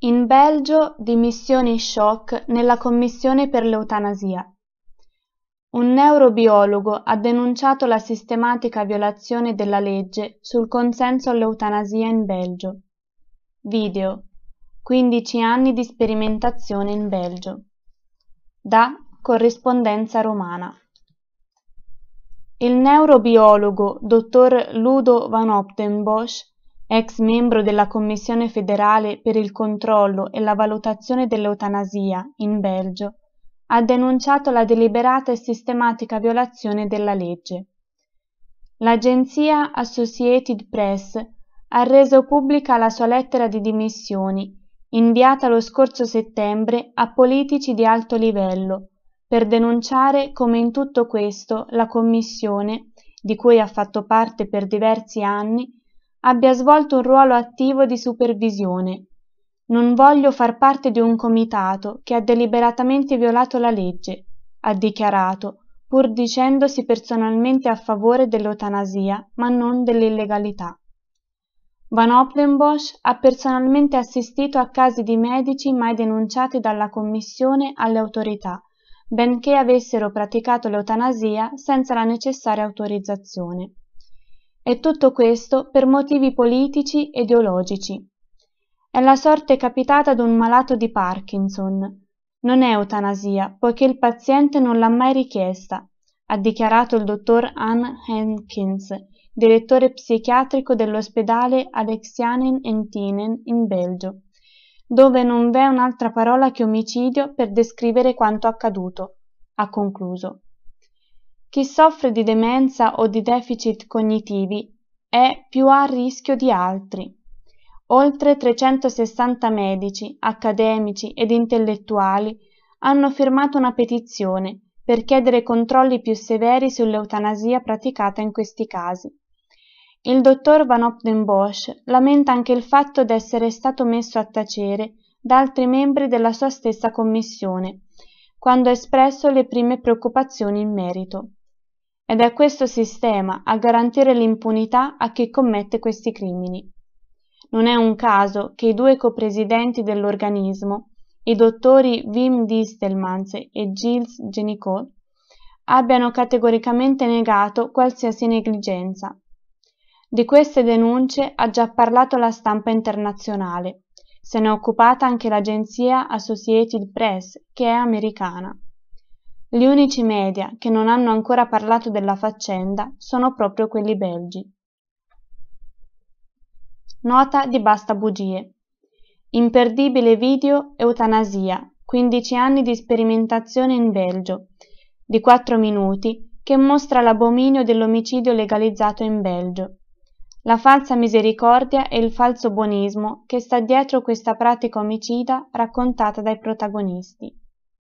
In Belgio dimissioni shock nella commissione per l'eutanasia. Un neurobiologo ha denunciato la sistematica violazione della legge sul consenso all'eutanasia in Belgio. Video. 15 anni di sperimentazione in Belgio. Da corrispondenza romana. Il neurobiologo dottor Ludo van Optenbosch Ex membro della Commissione federale per il controllo e la valutazione dell'eutanasia, in Belgio, ha denunciato la deliberata e sistematica violazione della legge. L'agenzia Associated Press ha reso pubblica la sua lettera di dimissioni, inviata lo scorso settembre a politici di alto livello, per denunciare come in tutto questo la Commissione, di cui ha fatto parte per diversi anni, abbia svolto un ruolo attivo di supervisione. Non voglio far parte di un comitato che ha deliberatamente violato la legge, ha dichiarato, pur dicendosi personalmente a favore dell'eutanasia, ma non dell'illegalità. Van Oplenbosch ha personalmente assistito a casi di medici mai denunciati dalla Commissione alle autorità, benché avessero praticato l'eutanasia senza la necessaria autorizzazione. E tutto questo per motivi politici, e ideologici. È la sorte capitata ad un malato di Parkinson. Non è eutanasia, poiché il paziente non l'ha mai richiesta, ha dichiarato il dottor Ann Hankins, direttore psichiatrico dell'ospedale Alexianen Entinen in Belgio, dove non v'è un'altra parola che omicidio per descrivere quanto accaduto, ha concluso. Chi soffre di demenza o di deficit cognitivi è più a rischio di altri. Oltre 360 medici, accademici ed intellettuali hanno firmato una petizione per chiedere controlli più severi sull'eutanasia praticata in questi casi. Il dottor Van Optenbosch lamenta anche il fatto di essere stato messo a tacere da altri membri della sua stessa commissione, quando ha espresso le prime preoccupazioni in merito. Ed è questo sistema a garantire l'impunità a chi commette questi crimini. Non è un caso che i due copresidenti dell'organismo, i dottori Wim Distelmans e Gilles Genicot, abbiano categoricamente negato qualsiasi negligenza. Di queste denunce ha già parlato la stampa internazionale, se ne è occupata anche l'agenzia Associated Press, che è americana. Gli unici media che non hanno ancora parlato della faccenda sono proprio quelli belgi. Nota di Basta bugie. Imperdibile video Eutanasia, 15 anni di sperimentazione in Belgio, di 4 minuti, che mostra l'abominio dell'omicidio legalizzato in Belgio. La falsa misericordia e il falso buonismo che sta dietro questa pratica omicida raccontata dai protagonisti.